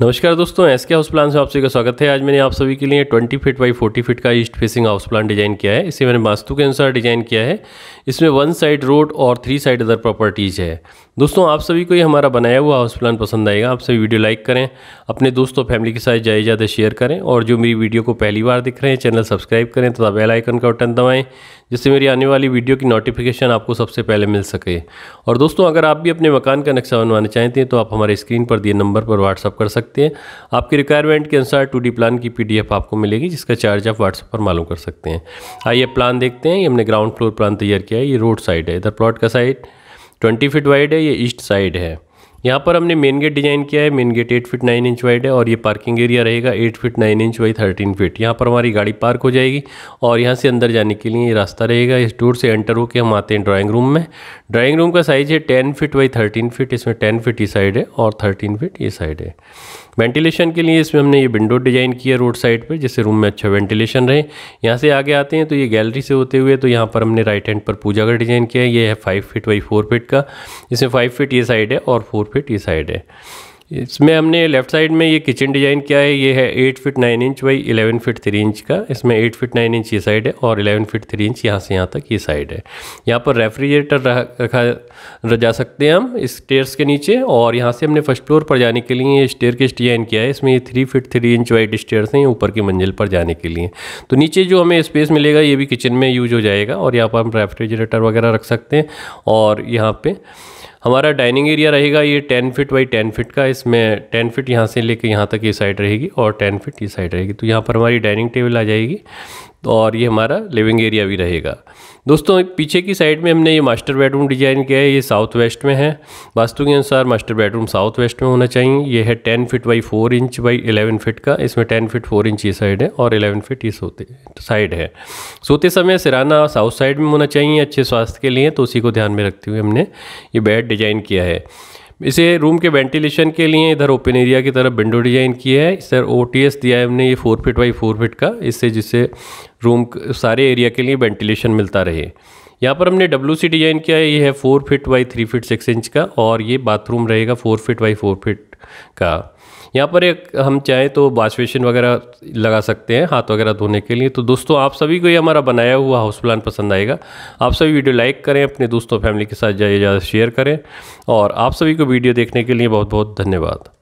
नमस्कार दोस्तों SK house plan से आप सभी का स्वागत है आज मैंने आप सभी के लिए 20 फीट बाई 40 फीट का east facing house plan design किया है इसे मैंने वास्तु के अनुसार डिजाइन किया है इसमें वन साइड रोड और थ्री साइड अदर प्रॉपर्टीज़ है दोस्तों आप सभी को ये हमारा बनाया हुआ हाउस प्लान पसंद आएगा आप सभी वीडियो लाइक करें अपने दोस्तों फैमिली के साथ ज़्यादा ज़्यादा शेयर करें और जो मेरी वीडियो को पहली बार दिख रहे हैं चैनल सब्सक्राइब करें तथा बेल आइकन का बटन दबाएँ जिससे मेरी आने वाली वीडियो की नोटिफिकेशन आपको सबसे पहले मिल सके और दोस्तों अगर आप भी अपने मकान का नक्शा बनवाना चाहते हैं तो आप हमारे स्क्रीन पर दिए नंबर पर व्हाट्सअप कर सकते हैं आपकी रिक्वायरमेंट के अनुसार टू प्लान की पी आपको मिलेगी जिसका चार्ज आप व्हाट्सअप पर मालूम कर सकते हैं आइए प्लान देखते हैं ये हमने ग्राउंड फ्लोर प्लान तैयार किया है ये रोड साइड है इधर प्लॉट का साइड ट्वेंटी फिट वाइड है ये ईस्ट साइड है यहाँ पर हमने मेन गेट डिज़ाइन किया है main gate 8 feet 9 inch wide है और ये पार्किंग एरिया रहेगा 8 फीट 9 इंच वाई 13 फीट यहाँ पर हमारी गाड़ी पार्क हो जाएगी और यहाँ से अंदर जाने के लिए ये रास्ता रहेगा इस डोर से एंटर होकर हम आते हैं ड्राइंग रूम में ड्राइंग रूम का साइज़ है ten feet by thirteen feet इसमें टेन फीट ये साइड है और थर्टीन फीट ये साइड है वेंटिलेशन के लिए इसमें हमने ये विंडो डिज़ाइन किया रोड साइड पे जिससे रूम में अच्छा वेंटिलेशन रहे यहाँ से आगे आते हैं तो ये गैलरी से होते हुए तो यहाँ पर हमने राइट हैंड पर पूजा का डिज़ाइन किया है ये है five feet by four feet का इसमें फाइव फिट ये साइड है और फोर फिट ये साइड है इसमें हमने लेफ़्ट साइड में ये किचन डिज़ाइन किया है ये है eight feet nine inch by eleven feet three inch का इसमें एट फिट नाइन इंच ये साइड है और इलेवन फिट थ्री इंच यहाँ से यहाँ तक ये साइड है यहाँ पर रेफ्रिजरेटर रखा जा सकते हैं हम इस स्टेयर्स के नीचे और यहाँ से हमने फर्स्ट फ्लोर पर जाने के लिए ये स्टेयर के डिज़ाइन किया है इसमें ये three feet three inch wide stairs हैं ऊपर की मंजिल पर जाने के लिए तो नीचे जो हमें स्पेस मिलेगा ये भी किचन में यूज हो जाएगा और यहाँ पर हम रेफ्रिजरेटर वगैरह रख सकते हैं और यहाँ पर हमारा डाइनिंग एरिया रहेगा ये ten feet by ten feet का इसमें टेन फिट यहाँ से लेके यहाँ तक ये साइड रहेगी और टेन फिट ये साइड रहेगी तो यहाँ पर हमारी डाइनिंग टेबल आ जाएगी तो और ये हमारा लिविंग एरिया भी रहेगा दोस्तों पीछे की साइड में हमने ये मास्टर बेडरूम डिज़ाइन किया है ये साउथ वेस्ट में है वास्तु के अनुसार मास्टर बेडरूम साउथ वेस्ट में होना चाहिए ये है ten feet by four inch by eleven feet का इसमें टेन फिट फोर इंच ये साइड है और एलेवन फिट ये सोते साइड है सोते समय सिराना साउथ साइड में होना चाहिए अच्छे स्वास्थ्य के लिए तो उसी को ध्यान में रखते हुए हमने ये बेड डिज़ाइन किया है इसे रूम के वेंटिलेशन के लिए इधर ओपन एरिया की तरफ विंडो डिजाइन की है इधर ओ दिया है हमने ये four feet by four feet का इससे जिससे रूम सारे एरिया के लिए वेंटिलेशन मिलता रहे यहाँ पर हमने डब्ल्यू डिजाइन किया है ये है four feet by three feet six inch का और ये बाथरूम रहेगा four feet by four feet का यहाँ पर एक हम चाहें तो वाशवेशन वगैरह लगा सकते हैं हाथ वगैरह धोने के लिए तो दोस्तों आप सभी को ये हमारा बनाया हुआ हाउस प्लान पसंद आएगा आप सभी वीडियो लाइक करें अपने दोस्तों फैमिली के साथ ज़्यादा से ज़्यादा शेयर करें और आप सभी को वीडियो देखने के लिए बहुत बहुत धन्यवाद